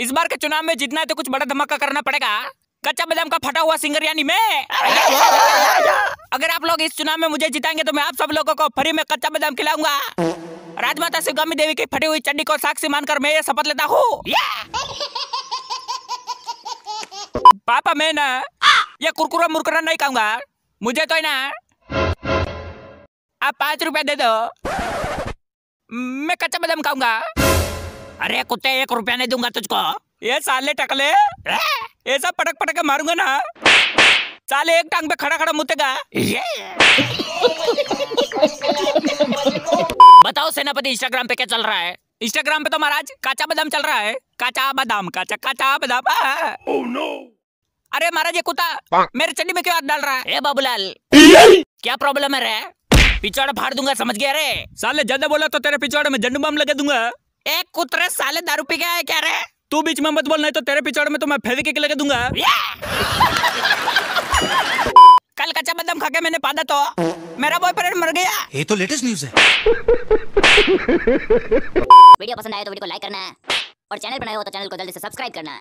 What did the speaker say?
इस बार के चुनाव में जितना है तो कुछ बड़ा धमाका करना पड़ेगा कच्चा बदाम का फटा हुआ सिंगर यानी मैं अगर आप लोग इस चुनाव में मुझे जिताएंगे तो मैं आप सब लोगों को फ्री में कच्चा बदाम खिलाऊंगा राजमाता सुगमी देवी की फटी हुई चंडी को साक्षी मानकर मैं ये शपथ लेता हूँ पापा मैं ना ये कुरकुरा मुरकुरा नहीं खाऊंगा मुझे तो है ना आप पांच रुपया दे दो मैं कच्चा बदाम खाऊंगा अरे कुत्ते एक रुपया नहीं दूंगा तुझको ये साले टकले ये सब पटक पटक के मारूंगा ना साले एक टांग पे खड़ा खड़ा मुतेगा बताओ सेनापति इंस्टाग्राम पे क्या चल रहा है इंस्टाग्राम पे तो महाराज काचा बादाम चल रहा है काचा बादाम काचा काचा बादाम oh, no. अरे महाराज ये कुत्ता मेरे चंडी में क्यों हाथ डाल रहा है बाबूलाल क्या प्रॉब्लम है रे पिछवाड़ा फाड़ दूंगा समझ गया रे साले ज्यादा बोला तो तेरे पिछवाड़े में झंडू बम लगा दूंगा एक कुतरे साले दारू पी गया है क्या रे तू बीच में मत बोल नहीं तो तेरे पिछड़ में तो मैं के लगे दूंगा कल कच्चा बदम खा के मैंने पादा तो मेरा बॉयफ्रेंड मर गया ये तो लेटेस्ट न्यूज है वीडियो पसंद आए तो वीडियो को लाइक करना है और चैनल बनाया हो तो चैनल को जल्दी से सब्सक्राइब करना